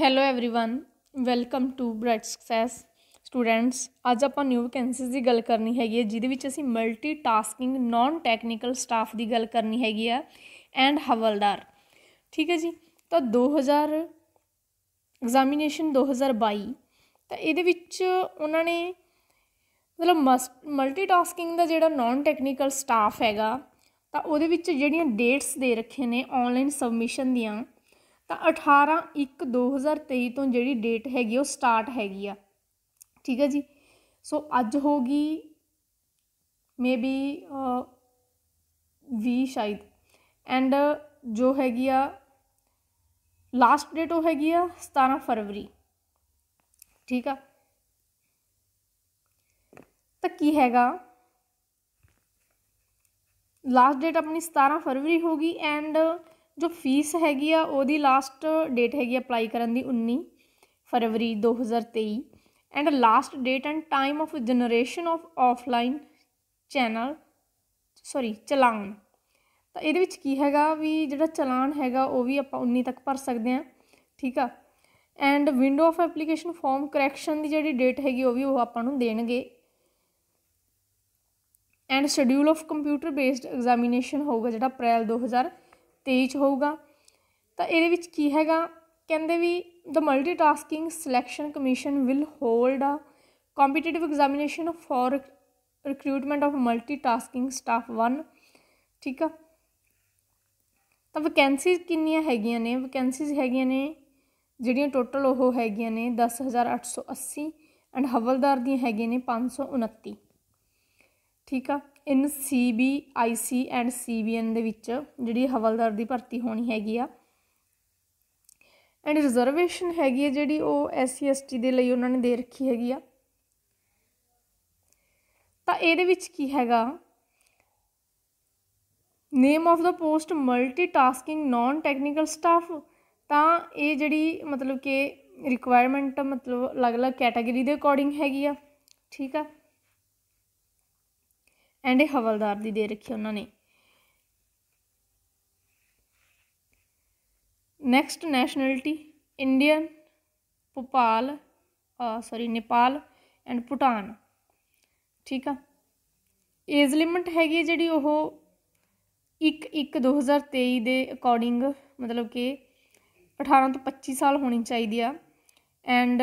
hello everyone welcome to Brad success students ਅੱਜ ਆਪਾਂ new vacancies ਦੀ ਗੱਲ ਕਰਨੀ ਹੈਗੀ ਹੈ ਜਿਹਦੇ ਵਿੱਚ ਅਸੀਂ multi tasking non technical staff ਦੀ ਗੱਲ ਕਰਨੀ ਹੈਗੀ ਆ ਐਂਡ ਹਵਲਦਾਰ ਠੀਕ ਹੈ ਜੀ ਤਾਂ 2000 ਐਗਜ਼ਾਮੀਨੇਸ਼ਨ 2022 ਤਾਂ ਇਹਦੇ ਵਿੱਚ ਉਹਨਾਂ ਨੇ ਮਤਲਬ ਮਲਟੀ ਟਾਸਕਿੰਗ ਦਾ ਜਿਹੜਾ ਨਾਨ ਟੈਕਨੀਕਲ ਸਟਾਫ ਹੈਗਾ ਤਾਂ ਉਹਦੇ ਵਿੱਚ ਜਿਹੜੀਆਂ ਡੇਟਸ ਦੇ ਰੱਖੇ ਨੇ ਆਨਲਾਈਨ ਸਬਮਿਸ਼ਨ ਦੀਆਂ ਤਾਂ 18 1 2023 ਤੋਂ ਜਿਹੜੀ ਡੇਟ ਹੈਗੀ ਉਹ ਸਟਾਰਟ ਹੈਗੀ ਆ ਠੀਕ ਹੈ ਜੀ ਸੋ ਅੱਜ ਹੋਗੀ ਮੇਬੀ 20 ਸ਼ਾਇਦ ਐਂਡ ਜੋ ਹੈਗੀ ਆ ਲਾਸਟ ਡੇਟ ਉਹ ਹੈਗੀ ਆ 17 ਫਰਵਰੀ ਠੀਕ ਆ ਤਾਂ ਕੀ ਹੈਗਾ ਲਾਸਟ ਡੇਟ ਆਪਣੀ 17 ਫਰਵਰੀ ਹੋਗੀ ਐਂਡ ਜੋ ਫੀਸ ਹੈਗੀ ਆ ਉਹਦੀ ਲਾਸਟ ਡੇਟ ਹੈਗੀ ਅਪਲਾਈ ਕਰਨ ਦੀ 19 ਫਰਵਰੀ 2023 and last date and time of generation of offline channel sorry challan ਤਾਂ ਇਹਦੇ ਵਿੱਚ ਕੀ ਹੈਗਾ ਵੀ ਜਿਹੜਾ ਚਲਾਨ ਹੈਗਾ ਉਹ ਵੀ ਆਪਾਂ 19 ਤੱਕ ਭਰ ਸਕਦੇ ਆ ਠੀਕ ਆ and window of application form correction ਦੀ ਜਿਹੜੀ ਡੇਟ ਹੈਗੀ ਉਹ ਵੀ ਉਹ ਆਪਾਂ ਨੂੰ ਦੇਣਗੇ and schedule of computer based examination ਹੋਊਗਾ ਜਿਹੜਾ ਅਪ੍ਰੈਲ 2023 ਤੇਜ਼ ਹੋਊਗਾ ਤਾਂ ਇਹਦੇ ਵਿੱਚ ਕੀ ਹੈਗਾ ਕਹਿੰਦੇ ਵੀ the multitasking selection commission will hold a competitive examination for recruitment of multitasking staff 1 ਠੀਕ ਆ ਤਾਂ ਵੈਕੈਂਸੀਜ਼ ਕਿੰਨੀਆਂ ਹੈਗੀਆਂ ਨੇ ਵੈਕੈਂਸੀਜ਼ ਹੈਗੀਆਂ ਨੇ ਜਿਹੜੀਆਂ ਟੋਟਲ ਉਹ ਹੈਗੀਆਂ ਨੇ 10880 ਐਂਡ ਹਵਲਦਾਰ ਦੀਆਂ ਹੈਗੀਆਂ ਨੇ 529 ਠੀਕ ਆ ਇਨ ਸੀਬੀਆਈਸੀ ਐਂਡ ਸੀਬੀਐਨ ਦੇ ਵਿੱਚ ਜਿਹੜੀ ਹਵਲਦਾਰ ਦੀ ਭਰਤੀ ਹੋਣੀ ਹੈਗੀ ਆ ਐਂਡ ਰਿਜ਼ਰਵੇਸ਼ਨ ਹੈਗੀ ਹੈ ਜਿਹੜੀ ਉਹ ਐਸਸੀ ਐਸਟੀ ਦੇ ਲਈ ਉਹਨਾਂ ਨੇ ਦੇ ਰੱਖੀ ਹੈਗੀ ਆ ਤਾਂ ਇਹਦੇ ਵਿੱਚ ਕੀ ਹੈਗਾ name of the post multi tasking non technical staff ਤਾਂ ਇਹ ਜਿਹੜੀ ਮਤਲਬ ਕਿ ਰਿਕੁਆਇਰਮੈਂਟ ਮਤਲਬ ਅਲੱਗ-ਅਲੱਗ ਕੈਟਾਗਰੀ ਦੇ ਅਕੋਰਡਿੰਗ ਹੈਗੀ ਆ ਠੀਕ ਆ ਐਂਡ ਇਹ ਹਵਲਦਾਰ ਦੀ ਦੇ ਰੱਖੀ ਉਹਨਾਂ ਨੇ ਨੈਕਸਟ ਨੈਸ਼ਨੈਲਿਟੀ ਇੰਡੀਅਨ ਪੁਪਾਲ ਸੌਰੀ ਨੇਪਾਲ ਐਂਡ ਭੂਟਾਨ ਠੀਕ ਆ ਏਜ ਲਿਮਟ ਹੈਗੀ ਜਿਹੜੀ ਉਹ 1 1 2023 ਦੇ ਅਕੋਰਡਿੰਗ ਮਤਲਬ ਕਿ 18 ਤੋਂ 25 ਸਾਲ ਹੋਣੀ ਚਾਹੀਦੀ ਆ ਐਂਡ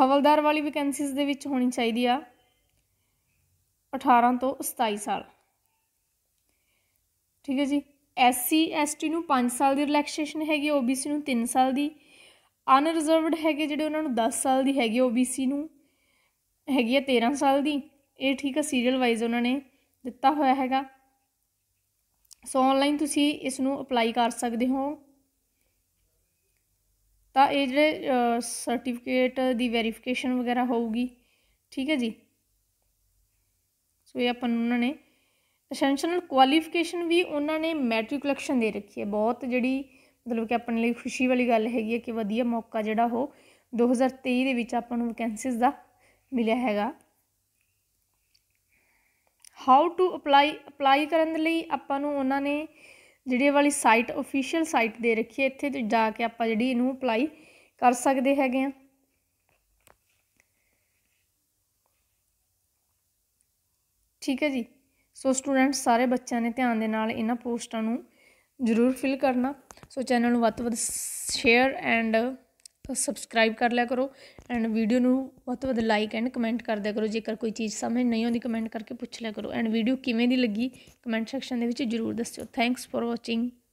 ਹਵਲਦਾਰ ਵਾਲੀ ਵੈਕੈਂਸੀਜ਼ ਦੇ ਵਿੱਚ ਹੋਣੀ ਚਾਹੀਦੀ ਆ 18 ਤੋਂ 27 ਸਾਲ ਠੀਕ ਹੈ ਜੀ ਐਸਸੀ ਐਸਟੀ ਨੂੰ 5 ਸਾਲ ਦੀ ਰਿਲੈਕਸੇਸ਼ਨ ਹੈਗੀ ਓਬੀਸੀ ਨੂੰ 3 ਸਾਲ ਦੀ ਅਨਰਿਜ਼ਰਵਡ ਹੈਗੇ ਜਿਹੜੇ ਉਹਨਾਂ ਨੂੰ 10 ਸਾਲ ਦੀ ਹੈਗੀ ਓਬੀਸੀ ਨੂੰ ਹੈਗੀ ਹੈ 13 ਸਾਲ ਦੀ ਇਹ ਠੀਕ ਹੈ ਸੀਰੀਅਲ ਵਾਈਜ਼ ਉਹਨਾਂ ਨੇ ਦਿੱਤਾ ਹੋਇਆ ਹੈਗਾ ਸੋ ਆਨਲਾਈਨ ਤੁਸੀਂ ਇਸ ਨੂੰ ਅਪਲਾਈ ਕਰ ਸਕਦੇ ਹੋ ਤਾਂ ਇਹ ਜਿਹੜੇ ਸਰਟੀਫਿਕੇਟ ਦੀ ਵੈਰੀਫਿਕੇਸ਼ਨ ਵਗੈਰਾ ਹੋਊਗੀ ਠੀਕ ਹੈ ਜੀ ਸੋ ਇਹ ਆਪਾਂ ਨੂੰ ਉਹਨਾਂ ਨੇ ਅਸੈਂਸ਼ਨਲ ਕੁਆਲੀਫਿਕੇਸ਼ਨ ਵੀ ਉਹਨਾਂ ਨੇ ਮੈਟ੍ਰਿਕ ਕਲੈਕਸ਼ਨ ਦੇ ਰੱਖੀ ਹੈ ਬਹੁਤ ਜਿਹੜੀ ਮਤਲਬ ਕਿ ਆਪਣੇ ਲਈ ਖੁਸ਼ੀ ਵਾਲੀ ਗੱਲ ਹੈਗੀ ਹੈ ਕਿ ਵਧੀਆ ਮੌਕਾ ਜਿਹੜਾ ਉਹ 2023 ਦੇ ਵਿੱਚ ਆਪਾਂ ਨੂੰ ਵੈਕੈਂਸੀਜ਼ ਦਾ ਮਿਲਿਆ ਹੈਗਾ ਹਾਊ ਟੂ ਅਪਲਾਈ ਅਪਲਾਈ ਕਰਨ ਦੇ ਲਈ ਆਪਾਂ ਨੂੰ ਉਹਨਾਂ ਨੇ ਜਿਹੜੀ ਵਾਲੀ ਸਾਈਟ ਅਫੀਸ਼ੀਅਲ ਸਾਈਟ ਦੇ ਰੱਖੀ ਹੈ ਇੱਥੇ ਜਾ ਕੇ ਆਪਾਂ ਜਿਹੜੀ ਇਹਨੂੰ ਅਪਲਾਈ ਕਰ ਸਕਦੇ ਹੈਗੇ ਆ ਠੀਕ ਹੈ ਜੀ ਸੋ ਸਟੂਡੈਂਟਸ ਸਾਰੇ ਬੱਚਿਆਂ ਨੇ ਧਿਆਨ ਦੇ ਨਾਲ ਇਹਨਾਂ ਪੋਸਟਾਂ ਨੂੰ ਜ਼ਰੂਰ ਫਿਲ ਕਰਨਾ ਸੋ ਚੈਨਲ ਨੂੰ ਵੱਧ ਵੱਧ ਸ਼ੇਅਰ ਐਂਡ ਸਬਸਕ੍ਰਾਈਬ ਕਰ ਲਿਆ ਕਰੋ ਐਂਡ ਵੀਡੀਓ ਨੂੰ ਵੱਧ ਵੱਧ ਲਾਈਕ ਐਂਡ ਕਮੈਂਟ ਕਰ ਦਿਆ ਕਰੋ ਜੇਕਰ ਕੋਈ ਚੀਜ਼ ਸਮਝ ਨਹੀਂ ਆਉਂਦੀ ਕਮੈਂਟ ਕਰਕੇ ਪੁੱਛ ਲਿਆ ਕਰੋ ਐਂਡ ਵੀਡੀਓ ਕਿਵੇਂ ਦੀ ਲੱਗੀ ਕਮੈਂਟ ਸੈਕਸ਼ਨ ਦੇ ਵਿੱਚ ਜ਼ਰੂਰ ਦੱਸਿਓ ਥੈਂਕਸ ਫॉर ਵਾਚਿੰਗ